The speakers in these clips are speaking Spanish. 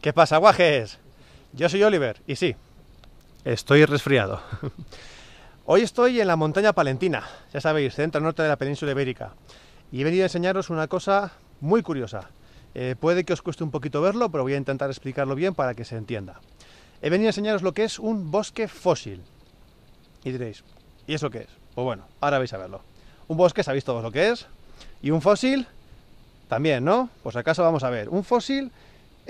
¿Qué pasa, guajes? Yo soy Oliver y sí, estoy resfriado. Hoy estoy en la montaña palentina, ya sabéis, centro norte de la península ibérica, y he venido a enseñaros una cosa muy curiosa. Eh, puede que os cueste un poquito verlo, pero voy a intentar explicarlo bien para que se entienda. He venido a enseñaros lo que es un bosque fósil. Y diréis, ¿y eso qué es? Pues bueno, ahora vais a verlo. Un bosque sabéis todos lo que es, y un fósil también, ¿no? Pues acaso vamos a ver. Un fósil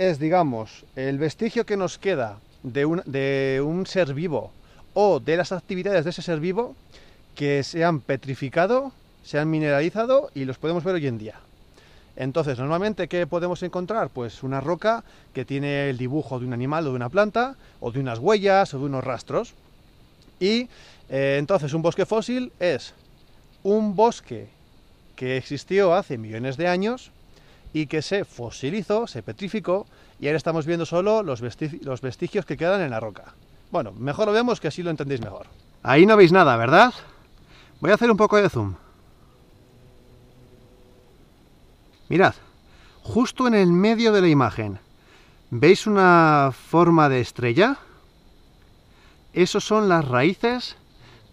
es, digamos, el vestigio que nos queda de un, ser vivo o de las actividades de ese ser vivo que se han petrificado, se han mineralizado y los podemos ver hoy en día. Entonces, normalmente, ¿qué podemos encontrar? Pues una roca que tiene el dibujo de un animal o de una planta, o de unas huellas o de unos rastros. Y eh, entonces, un bosque fósil es un bosque que existió hace millones de años, y que se fosilizó, se petrificó, y ahora estamos viendo solo los, vestigios que quedan en la roca. Bueno, mejor lo vemos que así lo entendéis mejor. Ahí no veis nada, ¿verdad? Voy a hacer un poco de zoom. Mirad, justo en el medio de la imagen, ¿veis una forma de estrella? Esos son las raíces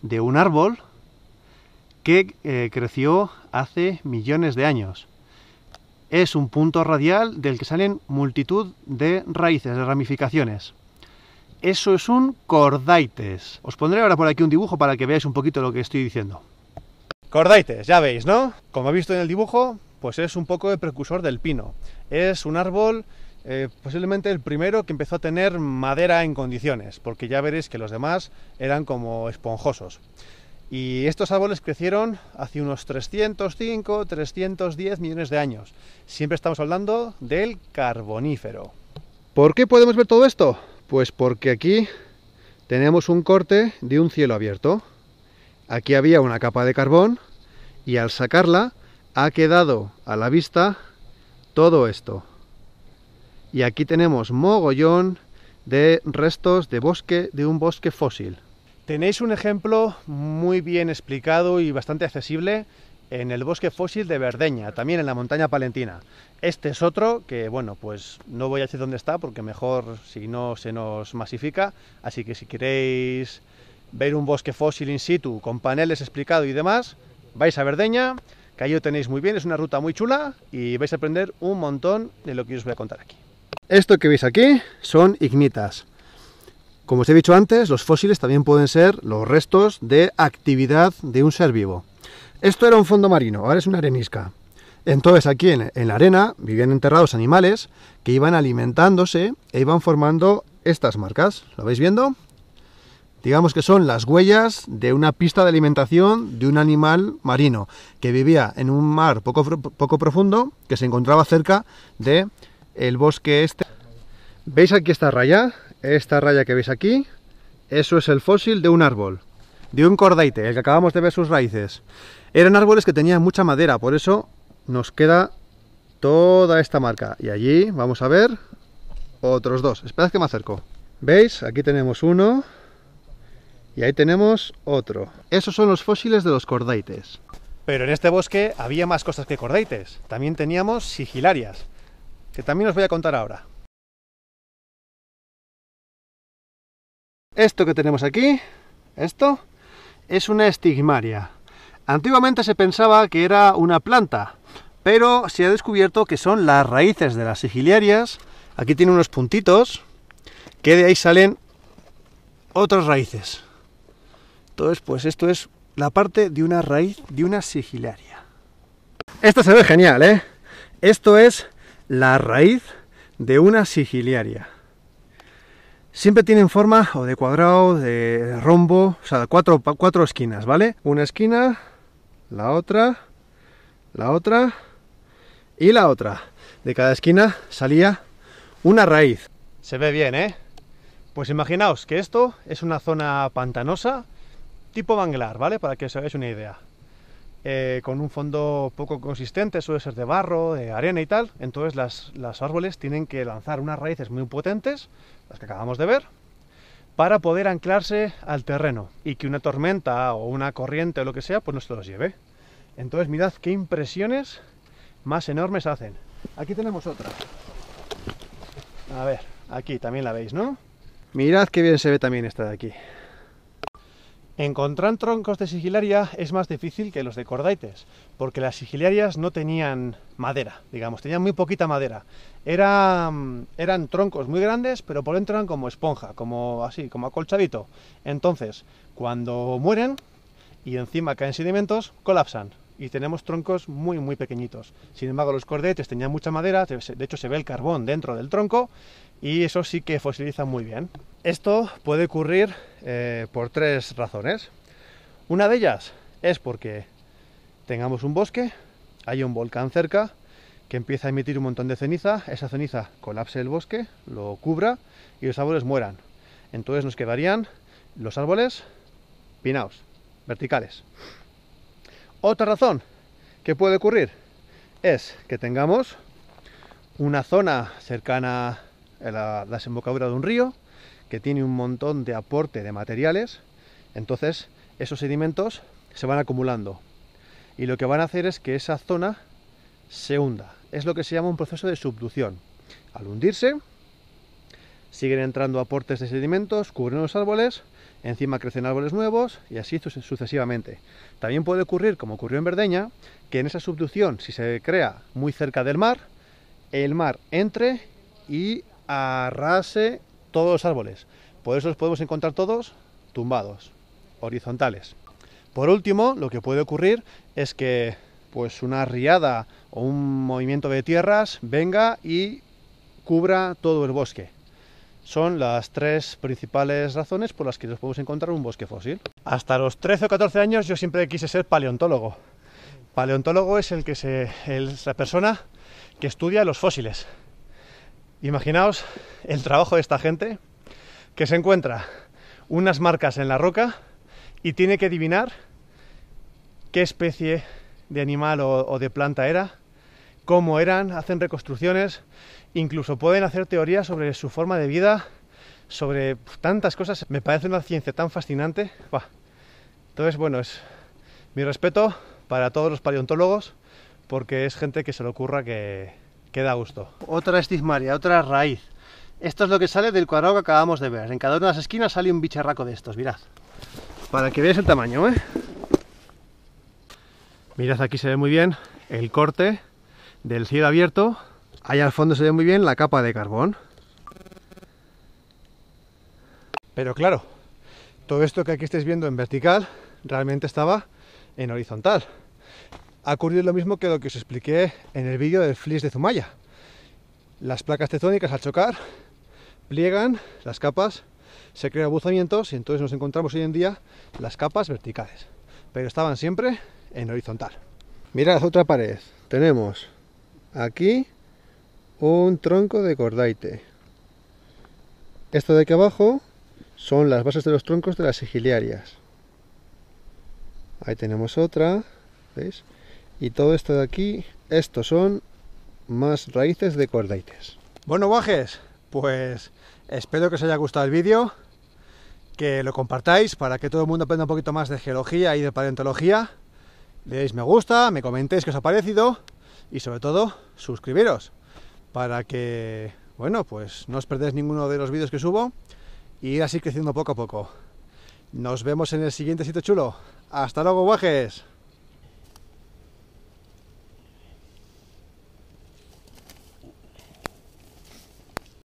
de un árbol que eh, creció hace millones de años. Es un punto radial del que salen multitud de raíces, de ramificaciones. Eso es un cordaites. Os pondré ahora por aquí un dibujo para que veáis un poquito lo que estoy diciendo. Cordaites, ya veis, ¿no? Como he visto en el dibujo, pues es un poco el precursor del pino. Es un árbol eh, posiblemente el primero que empezó a tener madera en condiciones, porque ya veréis que los demás eran como esponjosos. Y estos árboles crecieron hace unos 305, 310 millones de años. Siempre estamos hablando del carbonífero. ¿Por qué podemos ver todo esto? Pues porque aquí tenemos un corte de un cielo abierto. Aquí había una capa de carbón y al sacarla ha quedado a la vista todo esto. Y aquí tenemos mogollón de restos de bosque de un bosque fósil. Tenéis un ejemplo muy bien explicado y bastante accesible en el bosque fósil de Verdeña, también en la montaña palentina. Este es otro que, bueno, pues no voy a decir dónde está porque mejor si no se nos masifica. Así que si queréis ver un bosque fósil in situ con paneles explicado y demás, vais a Verdeña, que ahí lo tenéis muy bien, es una ruta muy chula y vais a aprender un montón de lo que os voy a contar aquí. Esto que veis aquí son ignitas. Como os he dicho antes, los fósiles también pueden ser los restos de actividad de un ser vivo. Esto era un fondo marino, ahora es una arenisca. Entonces aquí en, la arena vivían enterrados animales que iban alimentándose e iban formando estas marcas. ¿Lo veis viendo? Digamos que son las huellas de una pista de alimentación de un animal marino que vivía en un mar poco, poco profundo que se encontraba cerca de el bosque este. ¿Veis aquí esta raya? Esta raya que veis aquí, eso es el fósil de un árbol, de un cordaite, el que acabamos de ver sus raíces. Eran árboles que tenían mucha madera, por eso nos queda toda esta marca. Y allí vamos a ver otros dos. Esperad que me acerco. ¿Veis? Aquí tenemos uno y ahí tenemos otro. Esos son los fósiles de los cordaites. Pero en este bosque había más cosas que cordaites. También teníamos sigilarias, que también os voy a contar ahora. Esto que tenemos aquí, esto, es una estigmaria. Antiguamente se pensaba que era una planta, pero se ha descubierto que son las raíces de las sigiliarias. Aquí tiene unos puntitos, que de ahí salen otras raíces. Entonces, pues esto es la parte de una raíz de una sigilaria. Esto se ve genial, ¿eh? Esto es la raíz de una sigiliaria. Siempre tienen forma o de cuadrado, de rombo, o sea, cuatro, cuatro esquinas, ¿vale? Una esquina, la otra, la otra y la otra. De cada esquina salía una raíz. Se ve bien, ¿eh? Pues imaginaos que esto es una zona pantanosa tipo manglar, ¿vale? Para que os hagáis una idea. Eh, con un fondo poco consistente, suele ser de barro, de arena y tal. Entonces las, las árboles tienen que lanzar unas raíces muy potentes, las que acabamos de ver, para poder anclarse al terreno y que una tormenta o una corriente o lo que sea, pues no se los lleve. Entonces mirad qué impresiones más enormes hacen. Aquí tenemos otra. A ver, aquí también la veis, ¿no? Mirad qué bien se ve también esta de aquí. Encontrar troncos de sigilaria es más difícil que los de cordaites, porque las sigilarias no tenían madera, digamos, tenían muy poquita madera. Mm, eran troncos muy grandes, pero por dentro eran como esponja, como así, como acolchadito. Entonces, cuando mueren y encima caen sedimentos, colapsan y tenemos troncos muy, muy pequeñitos. Sin embargo, los cordaites tenían mucha madera, de hecho se ve el carbón dentro del tronco y eso sí que fosiliza muy bien. Esto puede ocurrir eh, por tres razones. Una de ellas es porque tengamos un bosque, hay un volcán cerca que empieza a emitir un montón de ceniza, esa ceniza colapse el bosque, lo cubra y los árboles mueran. Entonces nos quedarían los árboles pinaos, verticales. Otra razón que puede ocurrir es que tengamos una zona cercana la desembocadura de un río que tiene un montón de aporte de materiales, entonces esos sedimentos se van acumulando y lo que van a hacer es que esa zona se hunda. Es lo que se llama un proceso de subducción. Al hundirse, siguen entrando aportes de sedimentos, cubren los árboles, encima crecen árboles nuevos y así sucesivamente. También puede ocurrir, como ocurrió en Verdeña, que en esa subducción, si se crea muy cerca del mar, el mar entre y arrase todos los árboles. Por eso los podemos encontrar todos tumbados, horizontales. Por último, lo que puede ocurrir es que pues una riada o un movimiento de tierras venga y cubra todo el bosque. Son las tres principales razones por las que nos podemos encontrar un bosque fósil. Hasta los 13 o 14 años yo siempre quise ser paleontólogo. Paleontólogo es el que la persona que estudia los fósiles. Imaginaos el trabajo de esta gente que se encuentra unas marcas en la roca y tiene que adivinar qué especie de animal o, de planta era, cómo eran, hacen reconstrucciones, incluso pueden hacer teorías sobre su forma de vida, sobre tantas cosas. Me parece una ciencia tan fascinante. Entonces, bueno, es mi respeto para todos los paleontólogos porque es gente que se le ocurra que, Queda gusto. Otra estigmaria, otra raíz. Esto es lo que sale del cuadrado que acabamos de ver. En cada una de las esquinas sale un bicharraco de estos, mirad. Para que veáis el tamaño, ¿eh? Mirad, aquí se ve muy bien el corte del cielo abierto. Ahí al fondo se ve muy bien la capa de carbón. Pero claro, todo esto que aquí estáis viendo en vertical realmente estaba en horizontal ha ocurrido lo mismo que lo que os expliqué en el vídeo del flis de Zumaya. Las placas tectónicas al chocar pliegan las capas, se crean abuzamientos y entonces nos encontramos hoy en día las capas verticales, pero estaban siempre en horizontal. Mira Mirad otra pared, tenemos aquí un tronco de cordaite. Esto de aquí abajo son las bases de los troncos de las sigiliarias. Ahí tenemos otra, ¿veis? y todo esto de aquí, estos son más raíces de cordaites. Bueno, guajes, pues espero que os haya gustado el vídeo, que lo compartáis para que todo el mundo aprenda un poquito más de geología y de paleontología. Le deis me gusta, me comentéis qué os ha parecido y sobre todo suscribiros para que, bueno, pues no os perdáis ninguno de los vídeos que subo y ir así creciendo poco a poco. Nos vemos en el siguiente sitio chulo. Hasta luego, guajes.